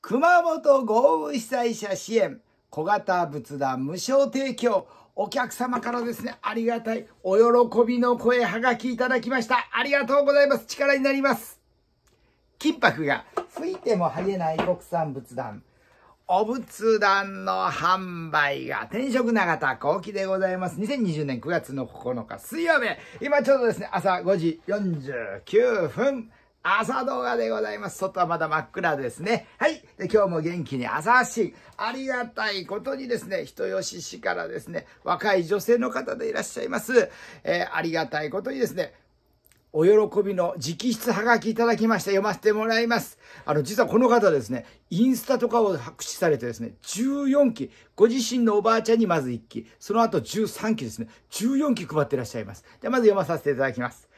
熊本豪雨被災者支援、小型仏壇無償提供、お客様からですね、ありがたい、お喜びの声、はがきいただきました。ありがとうございます。力になります。金箔が吹いてもはげない国産仏壇。お仏壇の販売が転職長田幸期でございます。2020年9月の9日水曜日。今ちょうどですね、朝5時49分。朝動画でございます。外はまだ真っ暗ですね。はい。で今日も元気に朝発ありがたいことにですね、人吉市からですね、若い女性の方でいらっしゃいます。えー、ありがたいことにですね、お喜びの直筆はがきいただきまして読ませてもらいます。あの、実はこの方ですね、インスタとかを白紙されてですね、14期、ご自身のおばあちゃんにまず1期、その後13期ですね、14期配ってらっしゃいます。じゃあまず読まさせていただきます。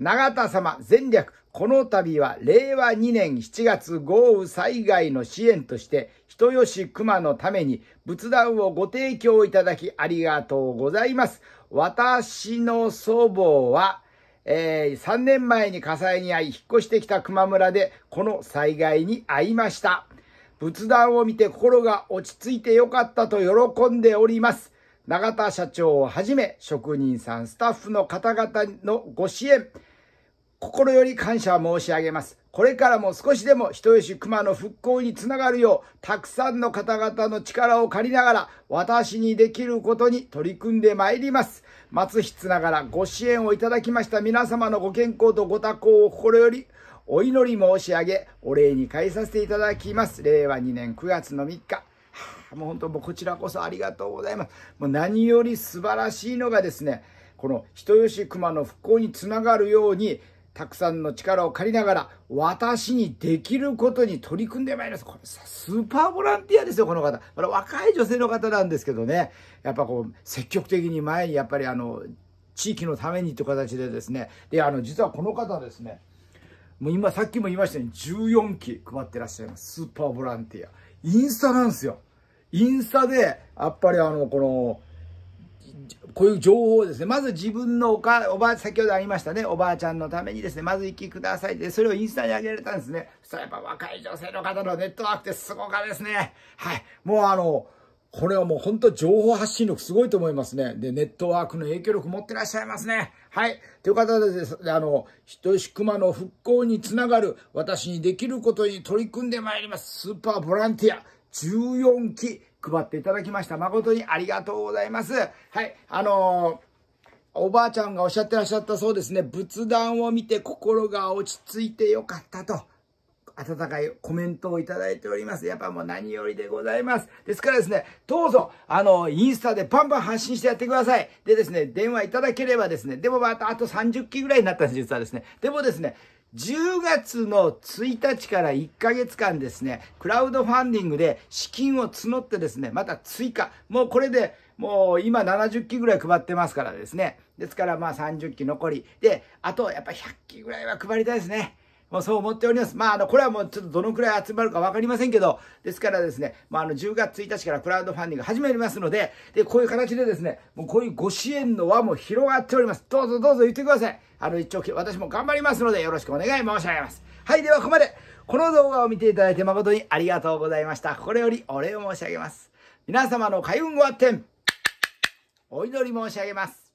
永田様前略、この度は令和2年7月豪雨災害の支援として、人吉熊のために仏壇をご提供いただきありがとうございます。私の祖母は、えー、3年前に火災に遭い、引っ越してきた熊村で、この災害に遭いました。仏壇を見て心が落ち着いてよかったと喜んでおります。永田社長をはじめ、職人さん、スタッフの方々のご支援、心より感謝申し上げます。これからも少しでも人吉熊の復興につながるよう、たくさんの方々の力を借りながら、私にできることに取り組んでまいります。松筆ながらご支援をいただきました皆様のご健康とご多幸を心よりお祈り申し上げ、お礼に返させていただきます。令和2年9月の3日。もう本当、もうこちらこそありがとうございます。もう何より素晴らしいのがですね、この人吉熊の復興につながるように、たくさんの力を借りながら、私にできることに取り組んでまいります。これさ、スーパーボランティアですよ、この方。これ若い女性の方なんですけどね、やっぱこう、積極的に前に、やっぱりあの、地域のためにという形でですね、で、あの、実はこの方ですね、もう今、さっきも言いましたように、14期配ってらっしゃいます。スーパーボランティア。インスタなんですよ。インスタで、やっぱりあの、この、こういう情報をですね、まず自分のおか、おばあ、先ほどありましたね、おばあちゃんのためにですね、まず行きくださいで、それをインスタに上げられたんですね。そしらやっぱ若い女性の方のネットワークってすごかですね。はい。もうあの、これはもう本当情報発信力すごいと思いますね。で、ネットワークの影響力持ってらっしゃいますね。はい。というこでです、ね、あの、人し熊の復興につながる、私にできることに取り組んでまいります。スーパーボランティア、14期、配っていただきました。誠にありがとうございます。はい、あのーおばあちゃんがおっしゃってらっしゃったそうですね。仏壇を見て心が落ち着いてよかったと。温かいコメントをいただいております。やっぱもう何よりでございます。ですからですね、どうぞ、あの、インスタでバンバン発信してやってください。でですね、電話いただければですね、でもまたあと30期ぐらいになったんです、実はですね。でもですね、10月の1日から1ヶ月間ですね、クラウドファンディングで資金を募ってですね、また追加。もうこれで、もう今70機ぐらい配ってますからですね。ですからまあ30機残り。で、あとやっぱ100機ぐらいは配りたいですね。まあ、そう思っております。まあ、あの、これはもうちょっとどのくらい集まるかわかりませんけど、ですからですね、まあ、あの、10月1日からクラウドファンディング始まりますので、で、こういう形でですね、もうこういうご支援の輪も広がっております。どうぞどうぞ言ってください。あの、一応、私も頑張りますので、よろしくお願い申し上げます。はい、ではここまで。この動画を見ていただいて誠にありがとうございました。これよりお礼を申し上げます。皆様の開運ご発展、お祈り申し上げます。